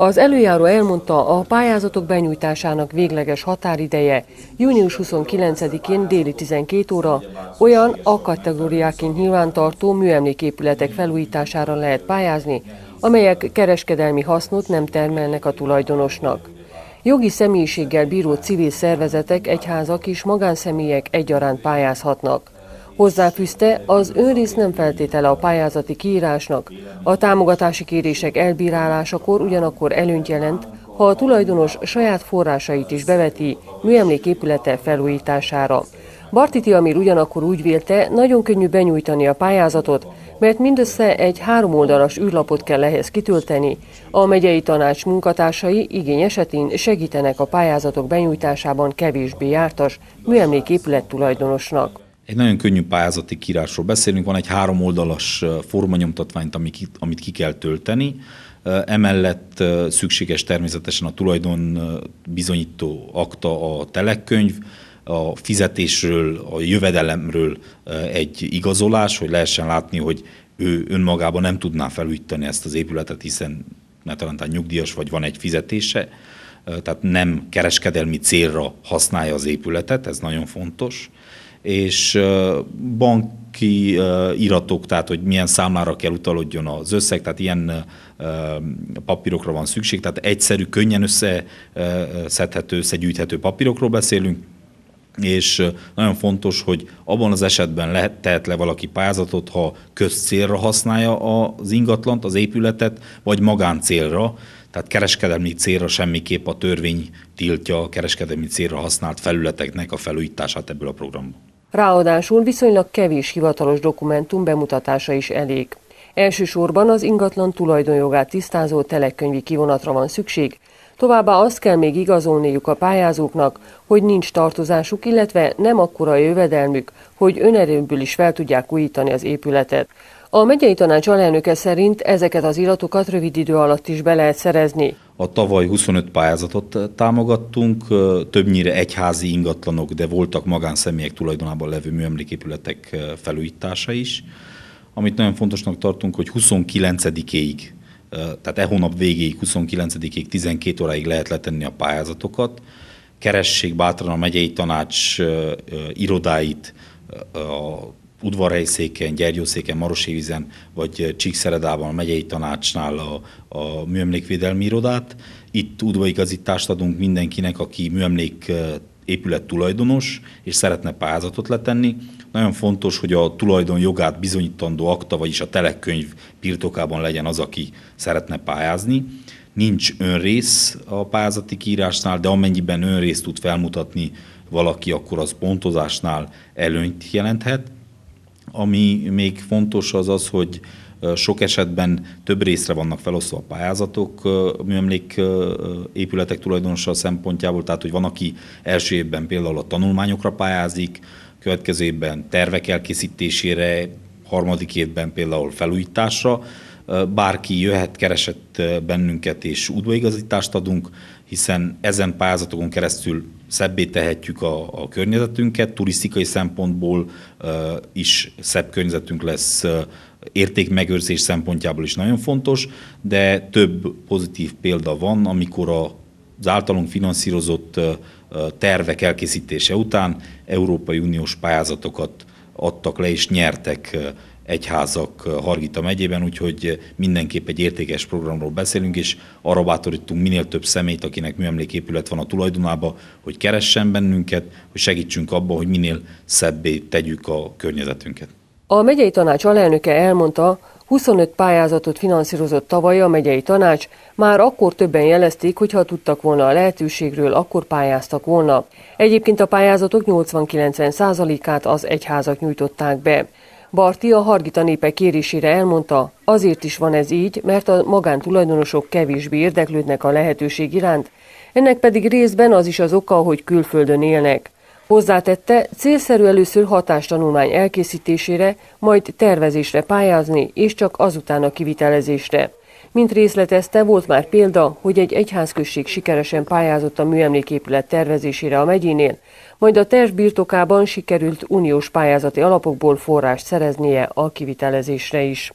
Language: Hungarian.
Az előjáró elmondta, a pályázatok benyújtásának végleges határideje június 29-én déli 12 óra, olyan a kategóriáként nyilvántartó műemléképületek felújítására lehet pályázni, amelyek kereskedelmi hasznot nem termelnek a tulajdonosnak. Jogi személyiséggel bíró civil szervezetek, egyházak és magánszemélyek egyaránt pályázhatnak. Hozzáfűzte, az önrész nem feltétele a pályázati kiírásnak. A támogatási kérések elbírálásakor ugyanakkor előnyt jelent, ha a tulajdonos saját forrásait is beveti műemléképülete felújítására. Barti Tiamir ugyanakkor úgy vélte, nagyon könnyű benyújtani a pályázatot, mert mindössze egy háromoldalas űrlapot kell ehhez kitölteni. A megyei tanács munkatársai igény esetén segítenek a pályázatok benyújtásában kevésbé jártas műemléképület tulajdonosnak. Egy nagyon könnyű pályázati kírásról beszélünk, van egy három oldalas formanyomtatványt, amit ki kell tölteni, Emellett szükséges természetesen a tulajdon bizonyító akta a telekkönyv, a fizetésről, a jövedelemről egy igazolás, hogy lehessen látni, hogy ő önmagában nem tudná felújítani ezt az épületet, hiszen ne talán nyugdíjas vagy van egy fizetése, tehát nem kereskedelmi célra használja az épületet, ez nagyon fontos és banki iratok, tehát hogy milyen számlára kell utalodjon az összeg, tehát ilyen papírokra van szükség, tehát egyszerű, könnyen összeszedhető, összegyűjthető papírokról beszélünk, és nagyon fontos, hogy abban az esetben lehet, tehet le valaki pályázatot, ha közcélra használja az ingatlant, az épületet, vagy magáncélra, tehát kereskedelmi célra semmiképp a törvény tiltja a kereskedelmi célra használt felületeknek a felújítását ebből a programból. Ráadásul viszonylag kevés hivatalos dokumentum bemutatása is elég. Elsősorban az ingatlan tulajdonjogát tisztázó telekönyvi kivonatra van szükség, továbbá azt kell még igazolniuk a pályázóknak, hogy nincs tartozásuk, illetve nem akkora jövedelmük, hogy önerőből is fel tudják újítani az épületet. A megyei tanács alelnöke szerint ezeket az iratokat rövid idő alatt is be lehet szerezni. A tavaly 25 pályázatot eh, támogattunk, eh, többnyire egyházi ingatlanok, de voltak magánszemélyek tulajdonában levő műemléképületek eh, felújítása is. Amit nagyon fontosnak tartunk, hogy 29-ig, tehát e hónap végéig, 29-ig, 12 óráig lehet letenni a pályázatokat. Keressék bátran a megyei tanács irodáit, a udvarhelyszéken, Gyergyószéken, Marosévizen vagy Csíkszeredában, a megyei tanácsnál a, a műemlékvédelmi irodát. Itt udvaigazítást adunk mindenkinek, aki műemlék épület tulajdonos, és szeretne pályázatot letenni. Nagyon fontos, hogy a tulajdon jogát bizonyítandó akta, vagyis a telekönyv birtokában legyen az, aki szeretne pályázni. Nincs önrész a pályázati kiírásnál, de amennyiben önrészt tud felmutatni valaki, akkor az pontozásnál előnyt jelenthet ami még fontos az az, hogy sok esetben több részre vannak felosztva a pályázatok műemlék épületek tulajdonosa szempontjából, tehát hogy van, aki első évben például a tanulmányokra pályázik, következő évben tervek elkészítésére, harmadik évben például felújításra, bárki jöhet, keresett bennünket és útbaigazítást adunk, hiszen ezen pályázatokon keresztül szebbé tehetjük a, a környezetünket, turisztikai szempontból uh, is szebb környezetünk lesz, uh, értékmegőrzés szempontjából is nagyon fontos, de több pozitív példa van, amikor a, az általunk finanszírozott uh, tervek elkészítése után Európai Uniós pályázatokat adtak le és nyertek egyházak Hargita megyében, úgyhogy mindenképp egy értékes programról beszélünk, és arra bátorítunk minél több személyt, akinek műemléképület van a tulajdonába, hogy keressen bennünket, hogy segítsünk abban, hogy minél szebbé tegyük a környezetünket. A megyei tanács alelnöke elmondta, 25 pályázatot finanszírozott tavaly a megyei tanács, már akkor többen jelezték, hogy ha tudtak volna a lehetőségről, akkor pályáztak volna. Egyébként a pályázatok 80-90%-át az egyházak nyújtották be. Barti a Hargita népe kérésére elmondta, azért is van ez így, mert a magántulajdonosok kevésbé érdeklődnek a lehetőség iránt, ennek pedig részben az is az oka, hogy külföldön élnek. Hozzátette, célszerű először hatástanulmány elkészítésére, majd tervezésre pályázni, és csak azután a kivitelezésre. Mint részletezte, volt már példa, hogy egy egyházközség sikeresen pályázott a műemléképület tervezésére a megyénél, majd a terv birtokában sikerült uniós pályázati alapokból forrást szereznie a kivitelezésre is.